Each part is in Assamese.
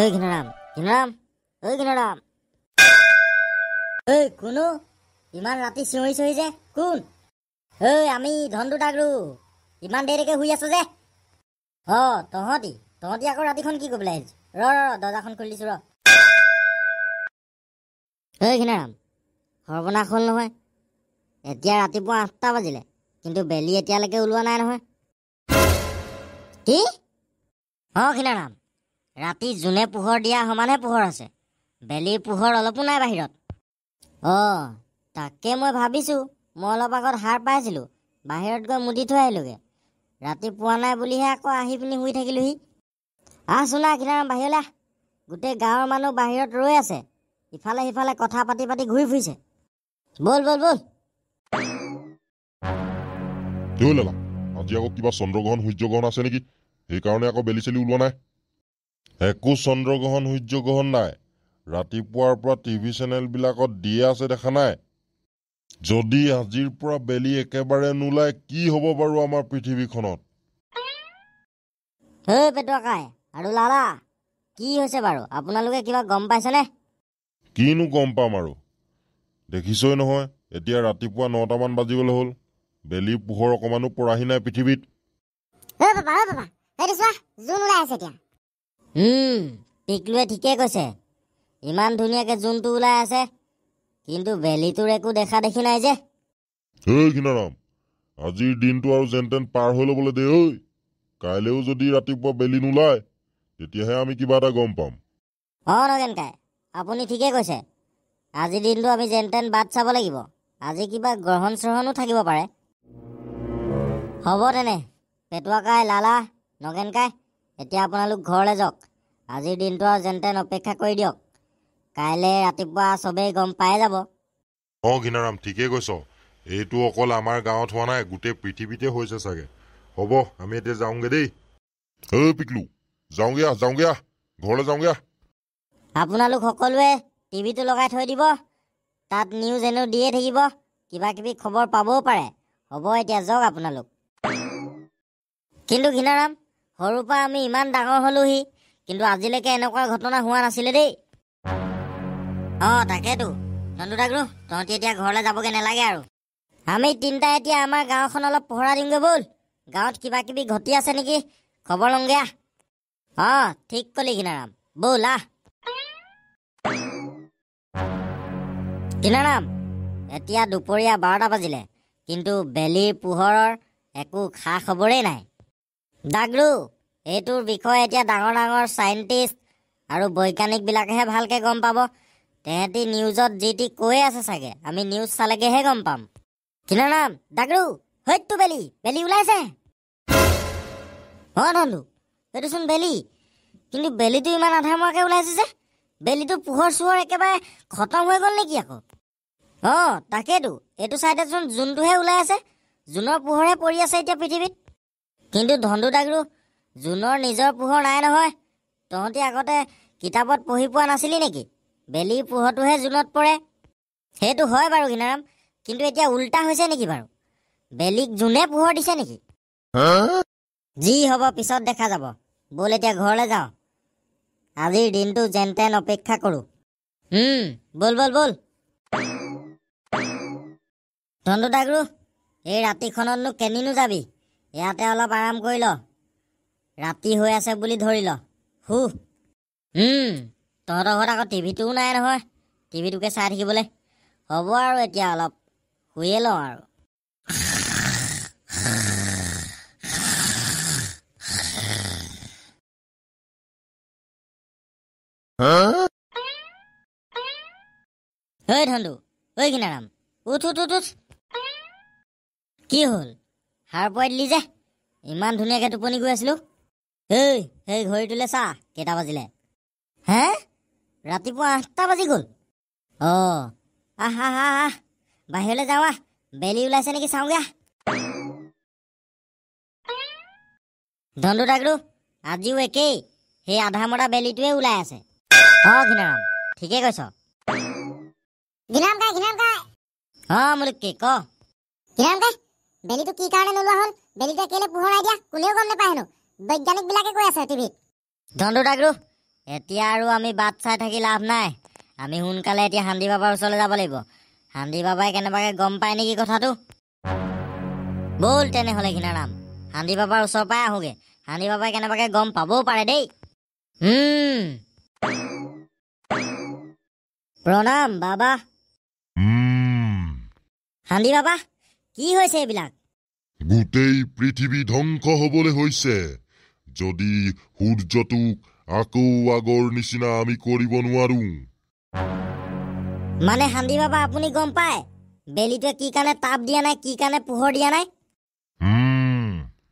এই ঘৃণাম ঘৃণাম এই ঘৃণাম এই কোনো ইমান ৰাতি চিঞৰি চিঞৰি যে কোন এই আমি ধনটো তাকৰো ইমান দেৰিকৈ শুই আছো যে অঁ তহঁতি তহঁতি আকৌ ৰাতিখন কি কৰিবলৈ আহিছো ৰ ৰ দৰ্জাখন খুলি দিছোঁ ৰ এই ঘৃণাৰাম সৰ্বনাশ হ'ল নহয় এতিয়া ৰাতিপুৱা আঠটা বাজিলে কিন্তু বেলি এতিয়ালৈকে ওলোৱা নাই নহয় কি অঁ ঘৃণাৰাম ৰাতি যোনে পোহৰ দিয়া সমানে পোহৰ আছে বেলিৰ পোহৰ অলপো নাই বাহিৰত অ তাকে মই ভাবিছোঁ মই অলপ আগত সাৰ পাইছিলোঁ বাহিৰত গৈ মুদি থৈ আহিলোগৈ ৰাতি পোৱা নাই বুলিহে আকৌ আহি পিনি শুই থাকিলোঁহি আহ চোনা কিনাৰ বাহিৰলৈ আহ গোটেই গাঁৱৰ মানুহ বাহিৰত ৰৈ আছে ইফালে সিফালে কথা পাতি পাতি ঘূৰি ফুৰিছে ব'ল ব'ল ব'ল আজি আকৌ কিবা চন্দ্ৰগ্ৰহণ সূৰ্যগ্ৰহণ আছে নেকি সেইকাৰণে আকৌ বেলি চেলি ওলোৱা নাই একো চন্দ্ৰগ্ৰহণ সূৰ্যগ্ৰহণ নাই ৰাতিপুৱাৰ পৰা টিভি চেনেলবিলাকত দিয়ে আছে দেখা নাই যদি আজিৰ পৰা বেলি একেবাৰে নোলায় কি হ'ব বাৰু আমাৰ পৃথিৱীখনত কি হৈছে বাৰু আপোনালোকে কিবা গম পাইছেনে কিনো গম পাম আৰু দেখিছই নহয় এতিয়া ৰাতিপুৱা নটামান বাজিবলৈ হ'ল বেলি পোহৰ অকণমানো পৰাহি নাই পৃথিৱীত হুম ঠিকে কৈছে ইমান ধুনীয়াকে জোনটো ওলাই আছে কিন্তু বেলিটোৰ একো দেখা দেখি নাই যে আজিৰ দিনটো আৰু যেন তেন পাৰ হৈ ল'বলৈ দে ঐ কাইলৈও যদি ৰাতিপুৱা বেলি নোলায় তেতিয়াহে আমি কিবা এটা গম পাম অঁ নগেনকাই আপুনি ঠিকে কৈছে আজিৰ দিনটো আমি যেন তেন বাট চাব লাগিব আজি কিবা গ্ৰহণ চ্ৰহণো থাকিব পাৰে হ'ব তেনে পেটুৱাকাই লালা নগেনকাই এতিয়া আপোনালোক ঘৰলৈ যাওক আজিৰ দিনটো আৰু যেন তেন অপেক্ষা কৰি দিয়ক কাইলৈ ৰাতিপুৱা চবেই গম পাই যাব অঁ ঘিনাৰাম ঠিকেই কৈছ এইটো অকল আমাৰ গাঁৱত হোৱা নাই গোটেই পৃথিৱীতে হৈছে চাগে হ'ব আমি এতিয়া যাওঁগৈ দেই অ' পিকলু যাওঁগৈ আহ যাওঁগৈ আহ ঘৰলৈ যাওঁগৈ আহ আপোনালোক সকলোৱে টিভিটো লগাই থৈ দিব তাত নিউজ এনেও দিয়ে থাকিব কিবা কিবি খবৰ পাবও পাৰে হ'ব এতিয়া যাওক আপোনালোক কিন্তু ঘিনাৰাম সৰুৰ পৰা আমি ইমান ডাঙৰ হ'লোহি কিন্তু আজিলৈকে এনেকুৱা ঘটনা হোৱা নাছিলে দেই অঁ তাকেতো নন্দু ডাকলো তহঁতি এতিয়া ঘৰলৈ যাবগৈ নালাগে আৰু আমি তিনিটা এতিয়া আমাৰ গাঁওখন অলপ পহৰা দিমগৈ ব'ল গাঁৱত কিবা কিবি ঘটি আছে নেকি খবৰ লওঁগৈ আহ অঁ ঠিক কলি কিনাৰাম ব'ল আহ কিনাৰাম এতিয়া দুপৰীয়া বাৰটা বাজিলে কিন্তু বেলিৰ পোহৰৰ একো খা খবৰেই নাই ডাগৰু এইটোৰ বিষয়ে এতিয়া ডাঙৰ ডাঙৰ চাইণ্টিষ্ট আৰু বৈজ্ঞানিকবিলাকেহে ভালকৈ গম পাব তেহেঁতি নিউজত যি টি কৈয়ে আছে চাগে আমি নিউজ চালেগৈহে গম পাম কিনা নাম ডাগৰু হৈতো বেলি বেলি ওলাইছে অঁ ধন্দু সেইটোচোন বেলি কিন্তু বেলিটো ইমান আধামুৱাকৈ ওলাইছে যে বেলিটো পোহৰ চোহৰ একেবাৰে খতম হৈ গ'ল নেকি আকৌ অঁ তাকেইতো এইটো চাইডেচোন জোনটোহে ওলাই আছে জোনৰ পোহৰহে পৰি আছে এতিয়া পৃথিৱীত কিন্তু ধনটো তাকৰো জোনৰ নিজৰ পোহৰ নাই নহয় তহঁতি আগতে কিতাপত পঢ়ি পোৱা নাছিলি নেকি বেলিৰ পোহৰটোহে জোনত পৰে সেইটো হয় বাৰু গিনাৰাম কিন্তু এতিয়া উল্টা হৈছে নেকি বাৰু বেলিক জোনে পোহৰ দিছে নেকি যি হ'ব পিছত দেখা যাব বল এতিয়া ঘৰলৈ যাওঁ আজিৰ দিনটো যেন তেন অপেক্ষা কৰোঁ বল বল বল ধনটো তাকৰো এই ৰাতিখননো কেনিনো যাবি ইয়াতে অলপ আৰাম কৰি ল ৰাতি হৈ আছে বুলি ধৰি ল হু তহঁতৰ ঘৰত আকৌ টিভিটোও নাই নহয় টিভিটোকে চাই থাকিবলৈ হ'ব আৰু এতিয়া অলপ শুয়ে লওঁ আৰু ধন্দু ঐ কিনাৰাম উঠ উঠ উঠ কি হ'ল সাৰ পোৱাই দিলি যে ইমান ধুনীয়াকৈ টোপনি গৈ আছিলোঁ সেই সেই ঘড়ীটোলৈ চা কেইটা বাজিলে হে ৰাতিপুৱা আঠটা বাজি গ'ল অঁ আহ আহ আহ আহ বাহিৰলৈ যাওঁ আহ বেলি ওলাইছে নেকি চাওঁগৈ ধনটো ডাকৰু আজিও একেই সেই আধা মৰা বেলিটোৱে ওলাই আছে অঁ ঘিনাৰাম ঠিকেই কৈছ অঁ মুলুকী ক ঘিনাৰাম কা বেলিটো কি কাৰণে নোলোৱা হ'ল বেলিটো কেলৈ পোহৰাই দিয়া কোনেও গম নাপায় হেনো বৈজ্ঞানিকবিলাকে কৈ আছে টিভিত ধনটো ডাগৰু এতিয়া আৰু আমি বাট চাই থাকি লাভ নাই আমি সোনকালে এতিয়া শান্তি বাবাৰ ওচৰলৈ যাব লাগিব হান্দি বাবাই কেনেবাকৈ গম পায় নেকি কথাটো বল তেনেহ'লে ঘিনাৰাম হান্দি বাবাৰ ওচৰ পাই আহোগৈ হান্দি বাবাই কেনেবাকৈ গম পাবও পাৰে দেই প্ৰণাম বাবা হান্দি বাবা কি হৈছে এইবিলাক গোটেই পৃথিৱী ধ্বংস হবলৈ হৈছে যদি সূৰ্যটোক আকৌ আগৰ নিচিনা আমি কৰিব নোৱাৰো মানে সান্দি বাবা আপুনি গম পায় বেলিটোৱে কি কাৰণে তাপ দিয়া নাই কি কাৰণে পোহৰ দিয়া নাই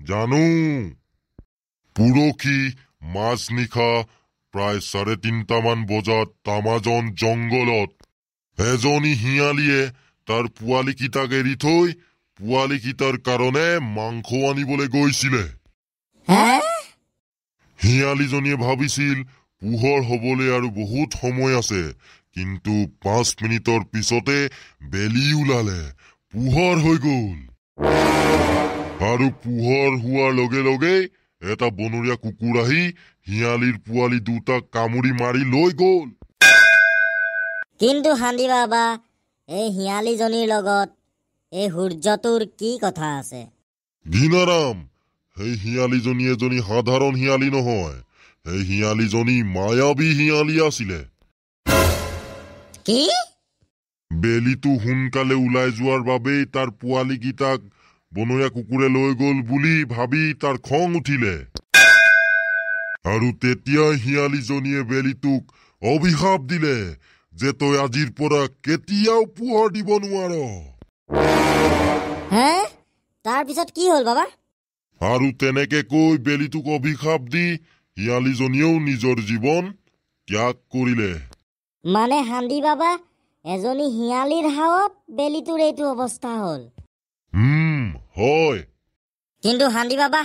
জানো পুৰখি মাজনিশা প্ৰায় চাৰে তিনিটামান বজাত তামাজন জংগলত এজনী শিয়ালীয়ে তাৰ পোৱালিকেইটাক এৰি থৈ পোৱালীকেইটাৰ কাৰণে মাংস আনিবলৈ গৈছিলে শিয়ালীজনীয়ে ভাবিছিল পোহৰ হবলৈ আৰু বহুত সময় আছে কিন্তু পাঁচ মিনিটৰ পিছতে বেলি ওলালে পোহৰ হৈ গ'ল আৰু পোহৰ হোৱাৰ লগে লগেই এটা বনৰীয়া কুকুৰ আহি শিয়ালীৰ পোৱালী দুটাক কামুৰি মাৰি লৈ গ'ল কিন্তু সান্দি বাবা এই শিয়ালীজনীৰ লগত এই সূৰ্যটোৰ কি কথা আছে ঘিনাৰাম সেই শিয়ালীজনী এজনী সাধাৰণ শিয়ালী নহয় সেই শিয়ালীজনী মায়াবী শিয়ালী আছিলে কি বেলিটো সোনকালে ওলাই যোৱাৰ বাবেই তাৰ পোৱালীকেইটাক বনৰীয়া কুকুৰে লৈ গল বুলি ভাবি তাৰ খং উঠিলে আৰু তেতিয়াই শিয়ালীজনীয়ে বেলিটোক অভিশাপ দিলে যে তই আজিৰ পৰা কেতিয়াও পোহৰ দিব নোৱাৰ তাৰপিছত কি হল বাবা আৰু তেনেকে কৈ বেলিটোক অভিশাপ দি শিয়ালীজনীয়েও নিজৰ জীৱন ত্যাগ কৰিলে মানে হান্দি বাবা এজনী শিয়ালীৰ হাৱত বেলিটোৰ এইটো অৱস্থা হল হয় কিন্তু হান্দি বাবা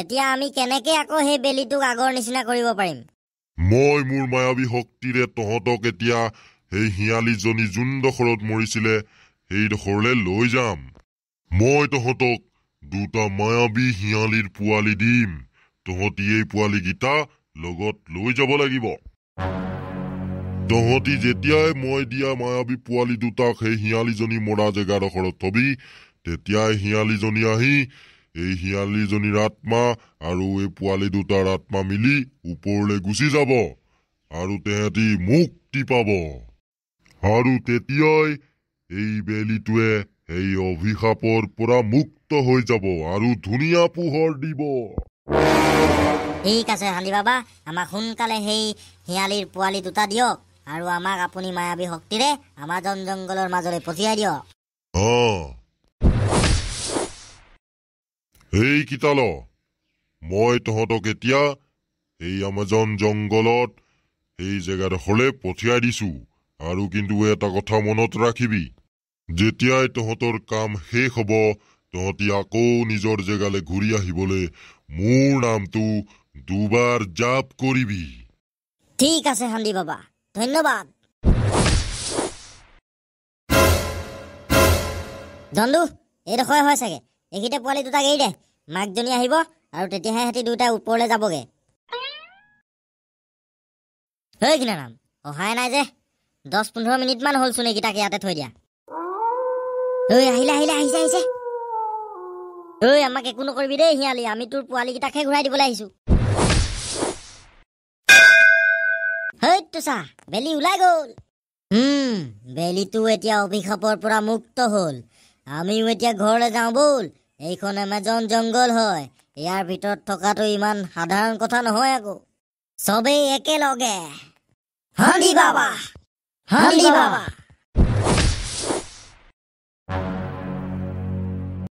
এতিয়া আমি কেনেকে আকৌ সেই বেলিটোক আগৰ নিচিনা কৰিব পাৰিম মই মোৰ মায়াবী শক্তিৰে তহঁতক এতিয়া সেই শিয়ালীজনী যোনডোখৰত মৰিছিলে সেইডোখৰলে লৈ যাম মই তহঁতক দুটা মায়াবী শিয়ালিৰ পোৱালি দিম তহঁতি এই পোৱালিকেইটা লগত লৈ যাব লাগিব তহঁতি যেতিয়াই মই দিয়া মায়াবী পোৱালি দুটাক সেই শিয়ালিজনী মৰা জেগাডোখৰত থবি তেতিয়াই শিয়ালিজনী আহি এই শিয়ালিজনীৰ আত্মা আৰু এই পোৱালি দুটাৰ আত্মা মিলি ওপৰলৈ গুচি যাব আৰু তেহেঁতি মুক্তি পাব আৰু তেতিয়াই এই বেলিটোৱে সেই অভিশাপৰ পৰা মুক্ত হৈ যাব আৰু ধুনীয়া পোহৰ দিব ঠিক আছে হালি বাবা আমাক সোনকালে সেই শিয়ালিৰ পোৱালি দুটা দিয়ক আৰু আমাক আপুনি মায়াবী শক্তিৰে আমাজন জংঘলৰ মাজলৈ পঠিয়াই দিয়ক হেই কিতাল মই তহঁতক এতিয়া এই আমাজন জংঘলত এই জেগাডোখৰলৈ পঠিয়াই দিছোঁ আৰু কিন্তু এটা কথা মনত ৰাখিবি যেতিয়াই তহঁতৰ কাম শেষ হ'ব তহঁতি আকৌ নিজৰ জেগালৈ ঘূৰি আহিবলৈ মোৰ নামটো দুবাৰ জাপ কৰিবি ঠিক আছে সন্দি বাবা ধন্যবাদ দন্দু এইডোখৰ হয় চাগে এইখিনিতে পোৱালি দুটাক এৰি দে মাকজনী আহিব আৰু তেতিয়াহে সিহঁতি দুয়োটাই ওপৰলৈ যাবগৈ হেই কিনা নাম অহাই নাই যে দহ পোন্ধৰ মিনিটমান হ'ল চোন এইকেইটাক ইয়াতে থৈ দিয়া ঐ আহিলে আহিলে আহিছে আহিছে ঐ আমাক একো নকৰিবি দেই শিয়ালি আমি তোৰ পোৱালিকেইটাকহে ঘূৰাই দিবলৈ আহিছো বেলি ওলাই গ'ল বেলিটো এতিয়া অভিশাপৰ পৰা মুক্ত হ'ল আমিও এতিয়া ঘৰলৈ যাওঁ ব'ল এইখন এমেজন জংঘল হয় ইয়াৰ ভিতৰত থকাটো ইমান সাধাৰণ কথা নহয় আকৌ চবেই একেলগে ハンディバー